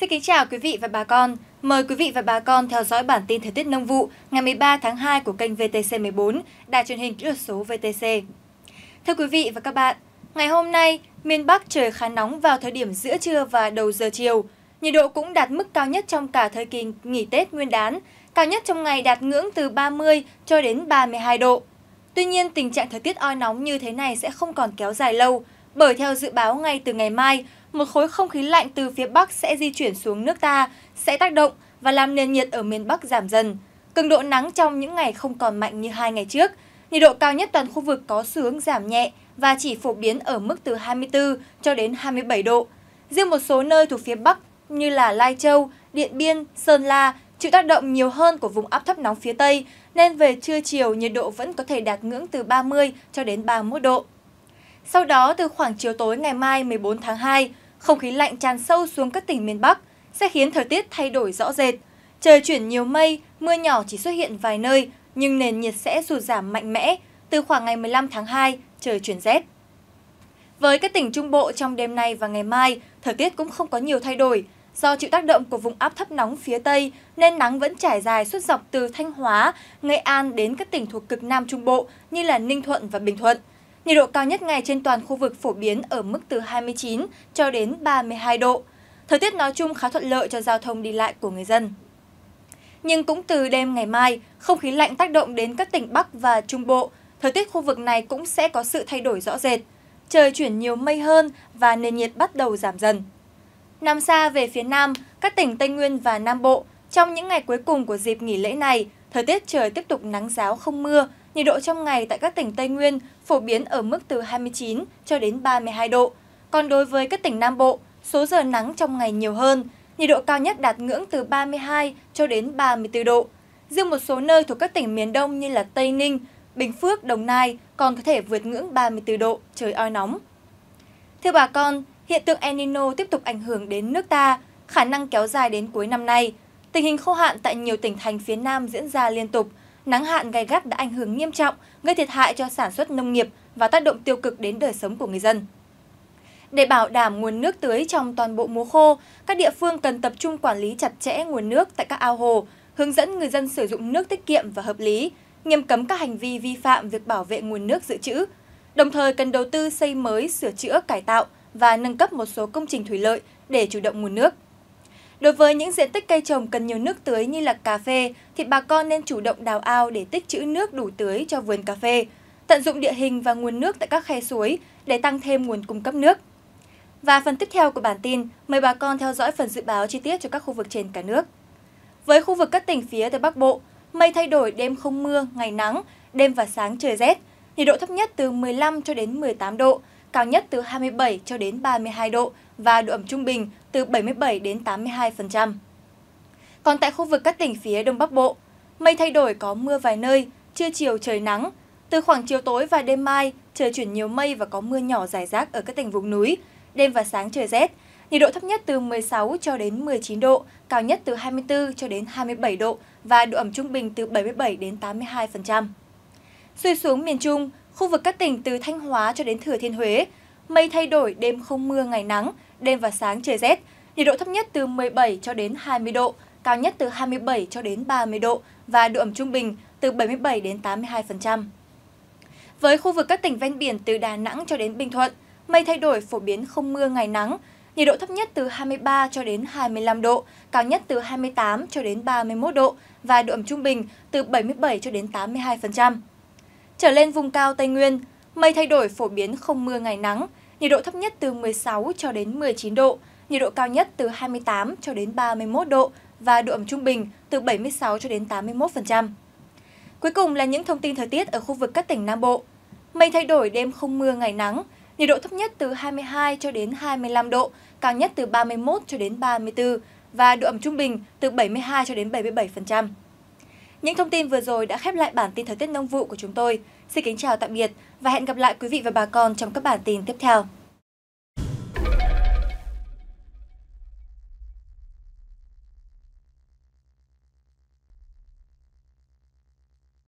Xin kính chào quý vị và bà con. Mời quý vị và bà con theo dõi bản tin thời tiết nông vụ ngày 13 tháng 2 của kênh VTC14, đài truyền hình kỹ thuật số VTC. Thưa quý vị và các bạn, ngày hôm nay, miền Bắc trời khá nóng vào thời điểm giữa trưa và đầu giờ chiều. Nhiệt độ cũng đạt mức cao nhất trong cả thời kỳ nghỉ Tết Nguyên đán, cao nhất trong ngày đạt ngưỡng từ 30 cho đến 32 độ. Tuy nhiên, tình trạng thời tiết oi nóng như thế này sẽ không còn kéo dài lâu, bởi theo dự báo ngay từ ngày mai, một khối không khí lạnh từ phía Bắc sẽ di chuyển xuống nước ta, sẽ tác động và làm nền nhiệt ở miền Bắc giảm dần. Cường độ nắng trong những ngày không còn mạnh như hai ngày trước. Nhiệt độ cao nhất toàn khu vực có xu hướng giảm nhẹ và chỉ phổ biến ở mức từ 24 cho đến 27 độ. Riêng một số nơi thuộc phía Bắc như là Lai Châu, Điện Biên, Sơn La chịu tác động nhiều hơn của vùng áp thấp nóng phía Tây, nên về trưa chiều nhiệt độ vẫn có thể đạt ngưỡng từ 30 cho đến 31 độ. Sau đó, từ khoảng chiều tối ngày mai 14 tháng 2, không khí lạnh tràn sâu xuống các tỉnh miền Bắc sẽ khiến thời tiết thay đổi rõ rệt. Trời chuyển nhiều mây, mưa nhỏ chỉ xuất hiện vài nơi, nhưng nền nhiệt sẽ sụt giảm mạnh mẽ. Từ khoảng ngày 15 tháng 2, trời chuyển rét. Với các tỉnh Trung Bộ trong đêm nay và ngày mai, thời tiết cũng không có nhiều thay đổi. Do chịu tác động của vùng áp thấp nóng phía Tây nên nắng vẫn trải dài suốt dọc từ Thanh Hóa, Nghệ An đến các tỉnh thuộc cực Nam Trung Bộ như là Ninh Thuận và Bình Thuận. Nhiệt độ cao nhất ngày trên toàn khu vực phổ biến ở mức từ 29 cho đến 32 độ. Thời tiết nói chung khá thuận lợi cho giao thông đi lại của người dân. Nhưng cũng từ đêm ngày mai, không khí lạnh tác động đến các tỉnh Bắc và Trung Bộ, thời tiết khu vực này cũng sẽ có sự thay đổi rõ rệt. Trời chuyển nhiều mây hơn và nền nhiệt bắt đầu giảm dần. Nằm xa về phía Nam, các tỉnh Tây Nguyên và Nam Bộ, trong những ngày cuối cùng của dịp nghỉ lễ này, Thời tiết trời tiếp tục nắng giáo không mưa, nhiệt độ trong ngày tại các tỉnh Tây Nguyên phổ biến ở mức từ 29 cho đến 32 độ. Còn đối với các tỉnh Nam Bộ, số giờ nắng trong ngày nhiều hơn, nhiệt độ cao nhất đạt ngưỡng từ 32 cho đến 34 độ. Riêng một số nơi thuộc các tỉnh miền Đông như là Tây Ninh, Bình Phước, Đồng Nai còn có thể vượt ngưỡng 34 độ, trời oi nóng. Thưa bà con, hiện tượng El Nino tiếp tục ảnh hưởng đến nước ta, khả năng kéo dài đến cuối năm nay – Tình hình khô hạn tại nhiều tỉnh thành phía Nam diễn ra liên tục. Nắng hạn gay gắt đã ảnh hưởng nghiêm trọng, gây thiệt hại cho sản xuất nông nghiệp và tác động tiêu cực đến đời sống của người dân. Để bảo đảm nguồn nước tưới trong toàn bộ mùa khô, các địa phương cần tập trung quản lý chặt chẽ nguồn nước tại các ao hồ, hướng dẫn người dân sử dụng nước tiết kiệm và hợp lý, nghiêm cấm các hành vi vi phạm việc bảo vệ nguồn nước dự trữ. Đồng thời cần đầu tư xây mới, sửa chữa, cải tạo và nâng cấp một số công trình thủy lợi để chủ động nguồn nước. Đối với những diện tích cây trồng cần nhiều nước tưới như là cà phê, thì bà con nên chủ động đào ao để tích trữ nước đủ tưới cho vườn cà phê, tận dụng địa hình và nguồn nước tại các khe suối để tăng thêm nguồn cung cấp nước. Và phần tiếp theo của bản tin, mời bà con theo dõi phần dự báo chi tiết cho các khu vực trên cả nước. Với khu vực các tỉnh phía Tây Bắc Bộ, mây thay đổi đêm không mưa, ngày nắng, đêm và sáng trời rét, nhiệt độ thấp nhất từ 15 cho đến 18 độ, cao nhất từ 27 cho đến 32 độ và độ ẩm trung bình từ 77 đến 82%. Còn tại khu vực các tỉnh phía Đông Bắc Bộ, mây thay đổi có mưa vài nơi, trưa chiều trời nắng. Từ khoảng chiều tối và đêm mai, trời chuyển nhiều mây và có mưa nhỏ rải rác ở các tỉnh vùng núi. Đêm và sáng trời rét, nhiệt độ thấp nhất từ 16 cho đến 19 độ, cao nhất từ 24 cho đến 27 độ và độ ẩm trung bình từ 77 đến 82%. Xuôi xuống miền Trung, Khu vực các tỉnh từ Thanh Hóa cho đến Thừa Thiên Huế, mây thay đổi, đêm không mưa, ngày nắng, đêm và sáng trời rét. Nhiệt độ thấp nhất từ 17 cho đến 20 độ, cao nhất từ 27 cho đến 30 độ và độ ẩm trung bình từ 77 đến 82%. Với khu vực các tỉnh ven biển từ Đà Nẵng cho đến Bình Thuận, mây thay đổi phổ biến không mưa ngày nắng, nhiệt độ thấp nhất từ 23 cho đến 25 độ, cao nhất từ 28 cho đến 31 độ và độ ẩm trung bình từ 77 cho đến 82%. Trở lên vùng cao Tây Nguyên, mây thay đổi phổ biến không mưa ngày nắng, nhiệt độ thấp nhất từ 16 cho đến 19 độ, nhiệt độ cao nhất từ 28 cho đến 31 độ và độ ẩm trung bình từ 76 cho đến 81%. Cuối cùng là những thông tin thời tiết ở khu vực các tỉnh Nam Bộ. Mây thay đổi đêm không mưa ngày nắng, nhiệt độ thấp nhất từ 22 cho đến 25 độ, cao nhất từ 31 cho đến 34 và độ ẩm trung bình từ 72 cho đến 77%. Những thông tin vừa rồi đã khép lại bản tin thời tiết nông vụ của chúng tôi. Xin kính chào tạm biệt và hẹn gặp lại quý vị và bà con trong các bản tin tiếp theo.